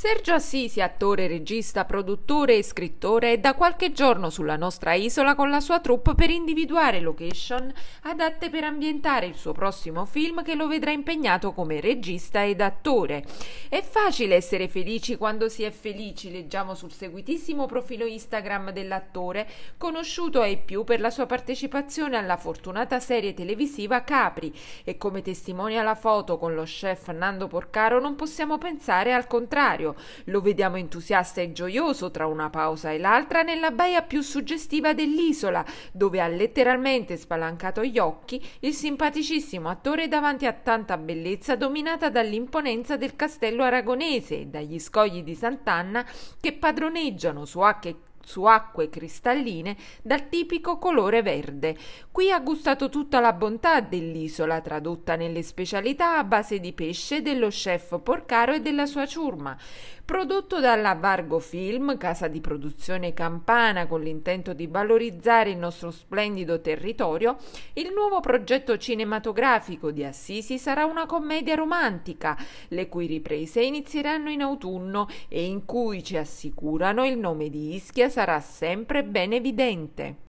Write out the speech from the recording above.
Sergio Assisi, attore, regista, produttore e scrittore, è da qualche giorno sulla nostra isola con la sua troupe per individuare location adatte per ambientare il suo prossimo film che lo vedrà impegnato come regista ed attore. È facile essere felici quando si è felici, leggiamo sul seguitissimo profilo Instagram dell'attore, conosciuto ai più per la sua partecipazione alla fortunata serie televisiva Capri e come testimonia la foto con lo chef Nando Porcaro non possiamo pensare al contrario contrario, lo vediamo entusiasta e gioioso tra una pausa e l'altra nella baia più suggestiva dell'isola, dove ha letteralmente spalancato gli occhi il simpaticissimo attore davanti a tanta bellezza dominata dall'imponenza del castello aragonese e dagli scogli di Sant'Anna che padroneggiano su acche su acque cristalline dal tipico colore verde. Qui ha gustato tutta la bontà dell'isola, tradotta nelle specialità a base di pesce dello chef Porcaro e della sua ciurma prodotto dalla Vargo Film, casa di produzione campana con l'intento di valorizzare il nostro splendido territorio, il nuovo progetto cinematografico di Assisi sarà una commedia romantica, le cui riprese inizieranno in autunno e in cui ci assicurano il nome di Ischia sarà sempre ben evidente.